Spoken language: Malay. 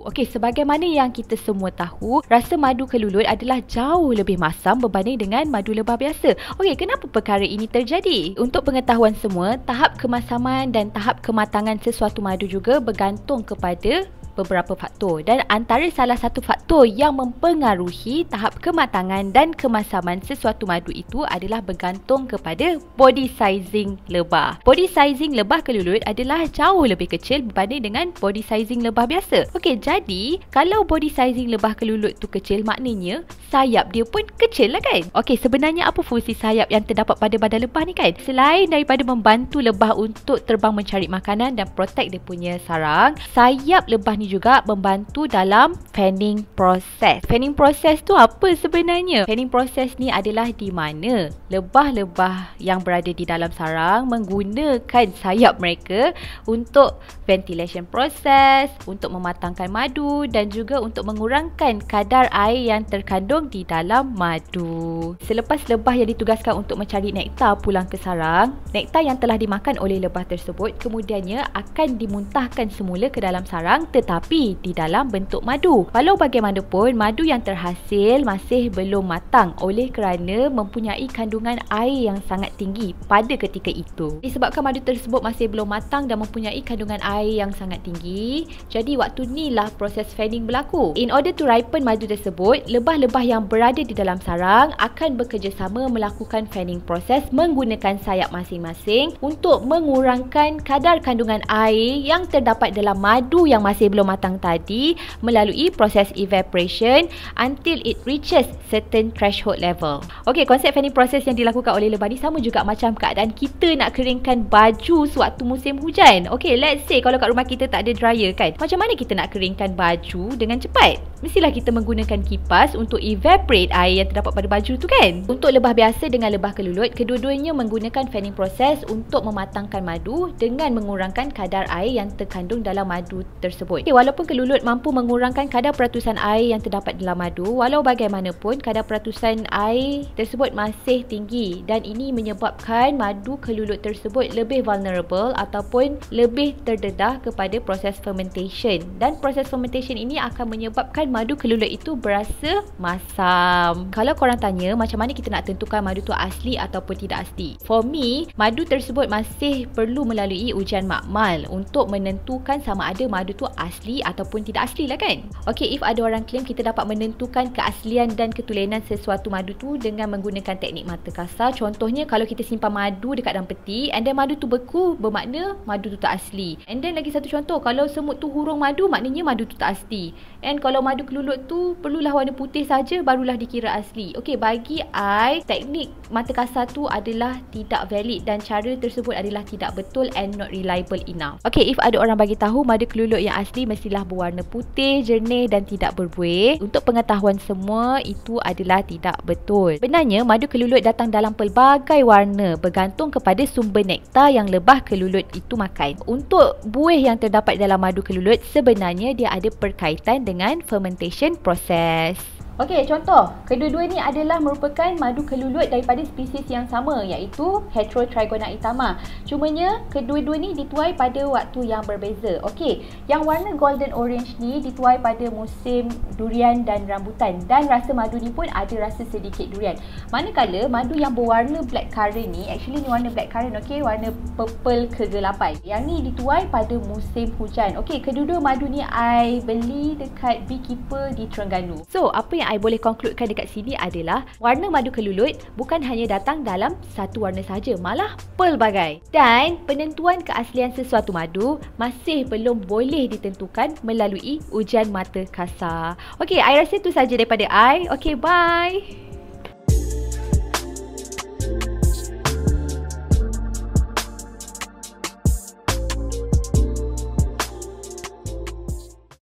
madu. Okey, sebagaimana yang kita semua tahu, rasa madu kelulut adalah jauh lebih masam berbanding dengan madu lebah biasa. Okey, kenapa perkara ini terjadi? Untuk pengetahuan semua, tahap kemasaman dan tahap kematangan sesuatu madu juga bergantung kepada beberapa faktor dan antara salah satu faktor yang mempengaruhi tahap kematangan dan kemasaman sesuatu madu itu adalah bergantung kepada body sizing lebah. Body sizing lebah kelulut adalah jauh lebih kecil berbanding dengan body sizing lebah biasa. Okey, jadi kalau body sizing lebah kelulut tu kecil maknanya sayap dia pun kecil lah kan? Okey, sebenarnya apa fungsi sayap yang terdapat pada badan lebah ni kan? Selain daripada membantu lebah untuk terbang mencari makanan dan protect dia punya sarang, sayap lebah ni juga membantu dalam fanning process. Fanning process tu apa sebenarnya? Fanning process ni adalah di mana lebah-lebah yang berada di dalam sarang menggunakan sayap mereka untuk ventilation process, untuk mematangkan madu dan juga untuk mengurangkan kadar air yang terkandung di dalam madu. Selepas lebah yang ditugaskan untuk mencari nektar pulang ke sarang, nektar yang telah dimakan oleh lebah tersebut kemudiannya akan dimuntahkan semula ke dalam sarang tetapi tetapi di dalam bentuk madu. Walau bagaimanapun, madu yang terhasil masih belum matang oleh kerana mempunyai kandungan air yang sangat tinggi pada ketika itu. Disebabkan madu tersebut masih belum matang dan mempunyai kandungan air yang sangat tinggi, jadi waktu inilah proses fanning berlaku. In order to ripen madu tersebut, lebah-lebah yang berada di dalam sarang akan bekerjasama melakukan fanning proses menggunakan sayap masing-masing untuk mengurangkan kadar kandungan air yang terdapat dalam madu yang masih belum belum matang tadi melalui proses evaporation until it reaches certain threshold level. Okey, konsep fanning process yang dilakukan oleh lebah ni sama juga macam keadaan kita nak keringkan baju sewaktu musim hujan. Okey, let's say kalau kat rumah kita tak ada dryer kan. Macam mana kita nak keringkan baju dengan cepat? Mestilah kita menggunakan kipas untuk evaporate air yang terdapat pada baju tu kan. Untuk lebah biasa dengan lebah kelulut, kedua-duanya menggunakan fanning process untuk mematangkan madu dengan mengurangkan kadar air yang terkandung dalam madu tersebut. Okey, walaupun kelulut mampu mengurangkan kadar peratusan air yang terdapat dalam madu, walau bagaimanapun kadar peratusan air tersebut masih tinggi dan ini menyebabkan madu kelulut tersebut lebih vulnerable ataupun lebih terdedah kepada proses fermentation. Dan proses fermentation ini akan menyebabkan madu kelulut itu berasa masam. Kalau korang tanya macam mana kita nak tentukan madu tu asli ataupun tidak asli. For me, madu tersebut masih perlu melalui ujian makmal untuk menentukan sama ada madu tu asli asli ataupun tidak asli lah kan. Okey, if ada orang claim kita dapat menentukan keaslian dan ketulenan sesuatu madu tu dengan menggunakan teknik mata kasar. Contohnya kalau kita simpan madu dekat dalam peti and then madu tu beku bermakna madu tu tak asli. And then lagi satu contoh kalau semut tu hurung madu maknanya madu tu tak asli. And kalau madu kelulut tu perlulah warna putih saja barulah dikira asli. Okey, bagi I teknik mata kasar tu adalah tidak valid dan cara tersebut adalah tidak betul and not reliable enough. Okey, if ada orang bagi tahu madu kelulut yang asli semestilah berwarna putih, jernih dan tidak berbuih. Untuk pengetahuan semua, itu adalah tidak betul. Benarnya, madu kelulut datang dalam pelbagai warna bergantung kepada sumber nektar yang lebah kelulut itu makan. Untuk buih yang terdapat dalam madu kelulut, sebenarnya dia ada perkaitan dengan fermentation process. Okey, contoh. Kedua-dua ni adalah merupakan madu kelulut daripada spesies yang sama iaitu Heterotrigona itama. Cumanya, kedua-dua ni dituai pada waktu yang berbeza. Okey, yang warna golden orange ni dituai pada musim durian dan rambutan dan rasa madu ni pun ada rasa sedikit durian. Manakala madu yang berwarna black currant ni actually ni warna black currant okey, warna purple kegelapan. Yang ni dituai pada musim hujan. Okey, kedua-dua madu ni I beli dekat beekeeper di Terengganu. So, apa yang I boleh konkludkan dekat sini adalah warna madu kelulut bukan hanya datang dalam satu warna saja, malah pelbagai. Dan penentuan keaslian sesuatu madu masih belum boleh ditentukan melalui ujian mata kasar. Okey, I rasa itu saja daripada I. Okey, bye.